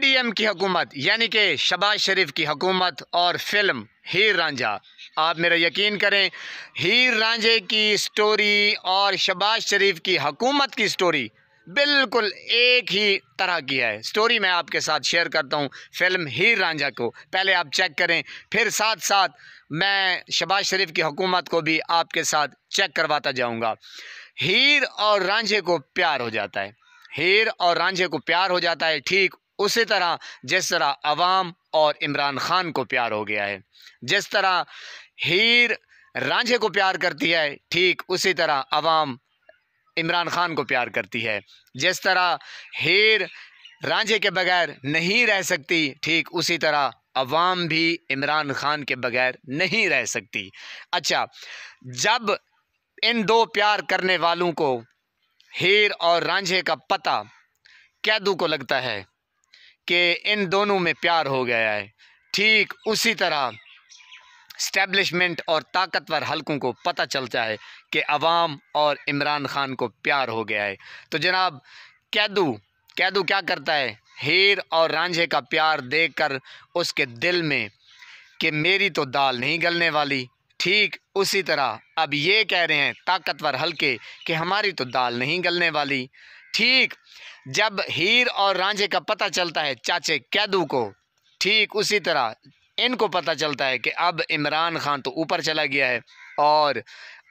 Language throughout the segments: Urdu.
ڈی ایم کی حکومت یعنی کہ شباز شریف کی حکومت اور فلم ہیر رانجھا آپ میرا یقین کریں ہیر رانجھے کی سٹوری اور شباز شریف کی حکومت کی سٹوری بالکل ایک ہی طرح کی ہے سٹوری میں آپ کے ساتھ شیئر کرتا ہوں فلم ہیر رانجھا کو پہلے آپ چیک کریں پھر ساتھ ساتھ میں شباز شریف کی حکومت کو بھی آپ کے ساتھ چیک کرواتا جاؤں گا ہیر اور رانجھے کو پیار ہو جاتا ہے ہیر اور رانجھے کو پیار ہو جاتا ہے ٹھیک اسی طرح جس طرح عوام اور عمران خان کو پیار ہو گیا ہے جس طرح ہیر رانجھے کو پیار کرتی ہے ٹھیک اسی طرح عوام عمران خان کو پیار کرتی ہے جس طرح ہیر رانجھے کے بغیر نہیں رہ سکتی ٹھیک اسی طرح عوام بھی عمران خان کے بغیر نہیں رہ سکتی اچھا جب ان دو پیار کرنے والوں کو ہیر اور رانجھے کا پتہ قیدو کو لگتا ہے کہ ان دونوں میں پیار ہو گیا ہے ٹھیک اسی طرح اسٹیبلشمنٹ اور طاقتور حلقوں کو پتہ چلتا ہے کہ عوام اور عمران خان کو پیار ہو گیا ہے تو جناب کیدو کیدو کیا کرتا ہے ہیر اور رانجھے کا پیار دیکھ کر اس کے دل میں کہ میری تو دال نہیں گلنے والی ٹھیک اسی طرح اب یہ کہہ رہے ہیں طاقتور حلقے کہ ہماری تو دال نہیں گلنے والی ٹھیک جب ہیر اور رانجے کا پتہ چلتا ہے چاچے کیدو کو ٹھیک اسی طرح ان کو پتہ چلتا ہے کہ اب عمران خان تو اوپر چلا گیا ہے اور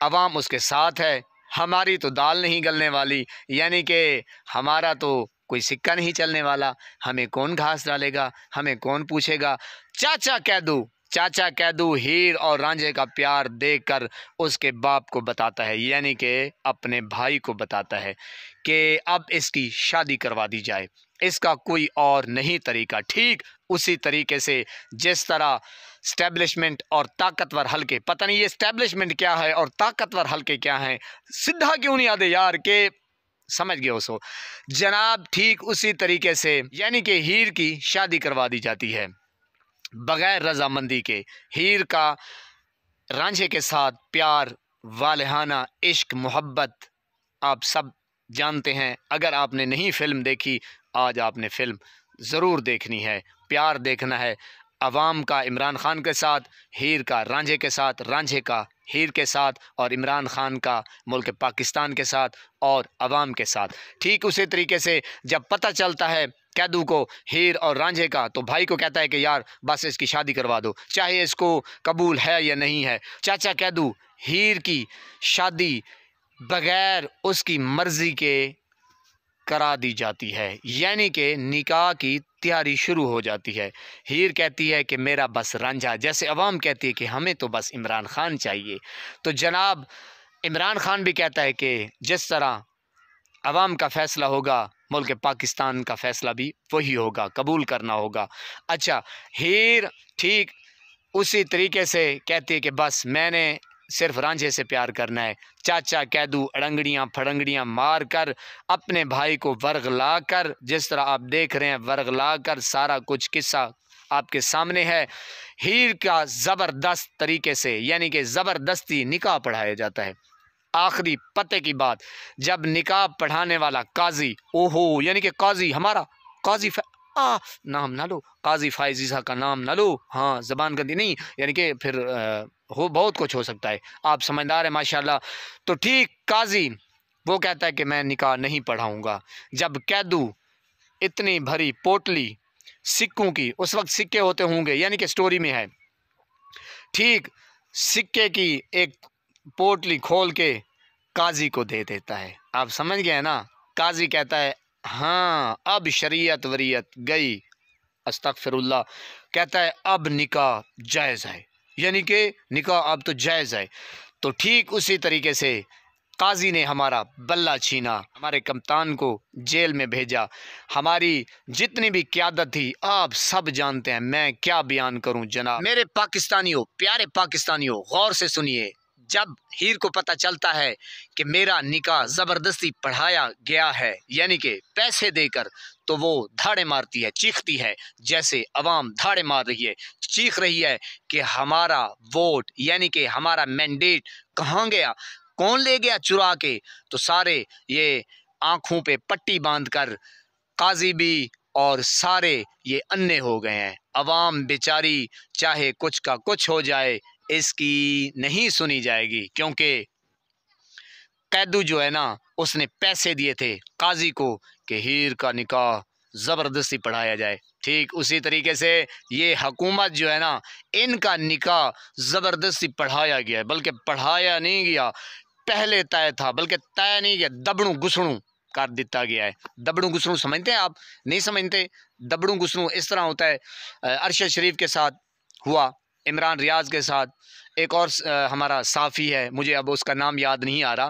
عوام اس کے ساتھ ہے ہماری تو دال نہیں گلنے والی یعنی کہ ہمارا تو کوئی سکہ نہیں چلنے والا ہمیں کون گھاس ڈالے گا ہمیں کون پوچھے گا چاچا کیدو چاچا کیدو ہیر اور رانجے کا پیار دیکھ کر اس کے باپ کو بتاتا ہے یعنی کہ اپنے بھائی کو بتاتا ہے کہ اب اس کی شادی کروا دی جائے اس کا کوئی اور نہیں طریقہ ٹھیک اسی طریقے سے جس طرح اسٹیبلشمنٹ اور طاقتور حلقے پتہ نہیں یہ اسٹیبلشمنٹ کیا ہے اور طاقتور حلقے کیا ہیں سدھا کیوں نہیں آدھے یار کہ سمجھ گئے ہو جناب ٹھیک اسی طریقے سے یعنی کہ ہیر کی شادی کروا دی جاتی ہے بغیر رضامندی کے ہیر کا رانجھے کے ساتھ پیار والہانہ عشق محبت آپ سب جانتے ہیں اگر آپ نے نہیں فلم دیکھی آج آپ نے فلم ضرور دیکھنی ہے پیار دیکھنا ہے عوام کا عمران خان کے ساتھ ہیر کا رانجھے کے ساتھ رانجھے کا ہیر کے ساتھ اور عمران خان کا ملک پاکستان کے ساتھ اور عوام کے ساتھ ٹھیک اسی طریقے سے جب پتہ چلتا ہے قیدو کو ہیر اور رانجھے کا تو بھائی کو کہتا ہے کہ یار بس اس کی شادی کروا دو چاہے اس کو قبول ہے یا نہیں ہے چاچا قیدو ہیر کی شادی بغیر اس کی مرضی کے کرا دی جاتی ہے یعنی کہ نکاح کی تیاری شروع ہو جاتی ہے ہیر کہتی ہے کہ میرا بس رانجھا جیسے عوام کہتی ہے کہ ہمیں تو بس عمران خان چاہیے تو جناب عمران خان بھی کہتا ہے کہ جس طرح عوام کا فیصلہ ہوگا ملک پاکستان کا فیصلہ بھی وہی ہوگا قبول کرنا ہوگا اچھا ہیر ٹھیک اسی طریقے سے کہتی ہے کہ بس میں نے صرف رانجھے سے پیار کرنا ہے چاچا کیدو اڑنگڑیاں پھڑنگڑیاں مار کر اپنے بھائی کو ورغ لا کر جس طرح آپ دیکھ رہے ہیں ورغ لا کر سارا کچھ قصہ آپ کے سامنے ہے ہیر کا زبردست طریقے سے یعنی کہ زبردستی نکاح پڑھایا جاتا ہے آخری پتے کی بات جب نکاح پڑھانے والا قاضی اوہو یعنی کہ قاضی ہمارا قاضی آ نام نہ لو قاضی فائزیزہ کا نام نہ لو ہاں زبان گندی نہیں یعنی کہ پھر بہت کچھ ہو سکتا ہے آپ سمجھدار ہیں ماشاءاللہ تو ٹھیک قاضی وہ کہتا ہے کہ میں نکاح نہیں پڑھاؤں گا جب قیدو اتنی بھری پوٹلی سکوں کی اس وقت سکے ہوتے ہوں گے یعنی کہ سٹوری میں ہے ٹھیک سکے کی ایک پوٹلی کھول کے قاضی کو دے دیتا ہے آپ سمجھ گئے نا قاضی کہتا ہے ہاں اب شریعت وریت گئی استغفر اللہ کہتا ہے اب نکاح جائز ہے یعنی کہ نکاح اب تو جائز ہے تو ٹھیک اسی طریقے سے قاضی نے ہمارا بلہ چھینا ہمارے کمتان کو جیل میں بھیجا ہماری جتنی بھی قیادت تھی آپ سب جانتے ہیں میں کیا بیان کروں جناب میرے پاکستانیوں پیارے پاکستانیوں غور سے سنیے جب ہیر کو پتہ چلتا ہے کہ میرا نکاح زبردستی پڑھایا گیا ہے یعنی کہ پیسے دے کر تو وہ دھاڑے مارتی ہے چیختی ہے جیسے عوام دھاڑے مار رہی ہے چیخ رہی ہے کہ ہمارا ووٹ یعنی کہ ہمارا کہاں گیا گیا کون لے چرا کے تو سارے یہ آنکھوں پہ پٹی باندھ کر قاضی بھی اور سارے یہ انے ہو گئے ہیں عوام بیچاری چاہے کچھ کا کچھ ہو جائے اس کی نہیں سنی جائے گی کیونکہ قیدو جو ہے نا اس نے پیسے دیے تھے قاضی کو کہ ہیر کا نکاح زبردستی پڑھایا جائے ٹھیک اسی طریقے سے یہ حکومت جو ہے نا ان کا نکاح زبردستی پڑھایا گیا ہے بلکہ پڑھایا نہیں گیا پہلے طے تھا بلکہ طے نہیں گیا دبڑوں گسڑوں کر دیتا گیا ہے دبڑوں گسڑوں سمجھتے ہیں آپ نہیں سمجھتے دبڑوں گسڑوں اس طرح ہوتا ہے ارشد شریف کے ساتھ ہوا عمران ریاض کے ساتھ ایک اور ہمارا صافی ہے مجھے اب اس کا نام یاد نہیں آ رہا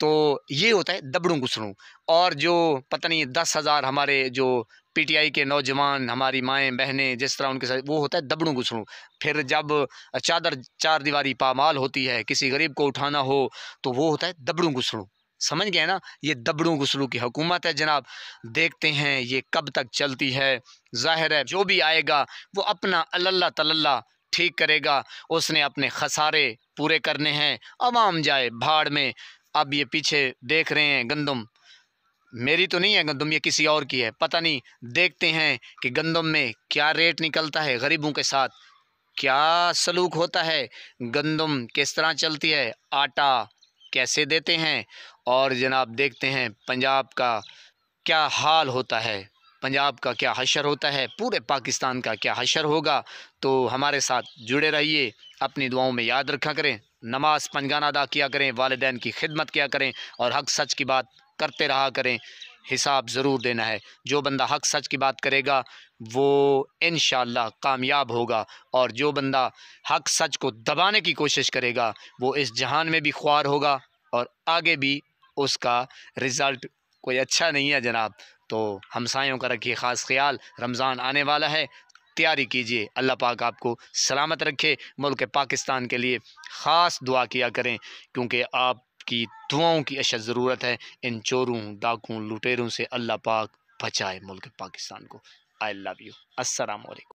تو یہ ہوتا ہے دبڑوں گسڑوں اور جو پتہ نہیں دس ہزار ہمارے جو پی ٹی آئی کے نوجوان ہماری مائیں بہنیں جس طرح ان کے ساتھ وہ ہوتا ہے دبڑوں گسڑوں پھر جب چادر چار دیواری پامال ہوتی ہے کسی غریب کو اٹھانا ہو تو وہ ہوتا ہے دبڑوں گسڑوں سمجھ گئے نا یہ دبڑوں گسلو کی حکومت ہے جناب دیکھتے ہیں یہ کب تک چلتی ہے ظاہر ہے جو بھی آئے گا وہ اپنا اللہ تلّہ ٹھیک کرے گا اس نے اپنے خسارے پورے کرنے ہیں عوام جائے بھاڑ میں اب یہ پیچھے دیکھ رہے ہیں گندم میری تو نہیں ہے گندم یہ کسی اور کی ہے پتہ نہیں دیکھتے ہیں کہ گندم میں کیا ریٹ نکلتا ہے غریبوں کے ساتھ کیا سلوک ہوتا ہے گندم کس طرح چلتی ہے آٹا کیسے دیتے ہیں اور جناب دیکھتے ہیں پنجاب کا کیا حال ہوتا ہے پنجاب کا کیا حشر ہوتا ہے پورے پاکستان کا کیا حشر ہوگا تو ہمارے ساتھ جڑے رہیے اپنی دعاؤں میں یاد رکھا کریں نماز پنجانہ ادا کیا کریں والدین کی خدمت کیا کریں اور حق سچ کی بات کرتے رہا کریں حساب ضرور دینا ہے جو بندہ حق سچ کی بات کرے گا وہ انشاءاللہ کامیاب ہوگا اور جو بندہ حق سچ کو دبانے کی کوشش کرے گا وہ اس جہان میں بھی خوار ہوگا اور آگے بھی اس کا رزلٹ کوئی اچھا نہیں ہے جناب تو ہمسایوں کا رکھیے خاص خیال رمضان آنے والا ہے تیاری کیجیے اللہ پاک آپ کو سلامت رکھے ملک پاکستان کے لیے خاص دعا کیا کریں کیونکہ آپ کی دعاؤں کی اشد ضرورت ہے ان چوروں ڈاکوں لٹیروں سے اللہ پاک بچائے ملک پاکستان کو آئی لو یو السلام علیکم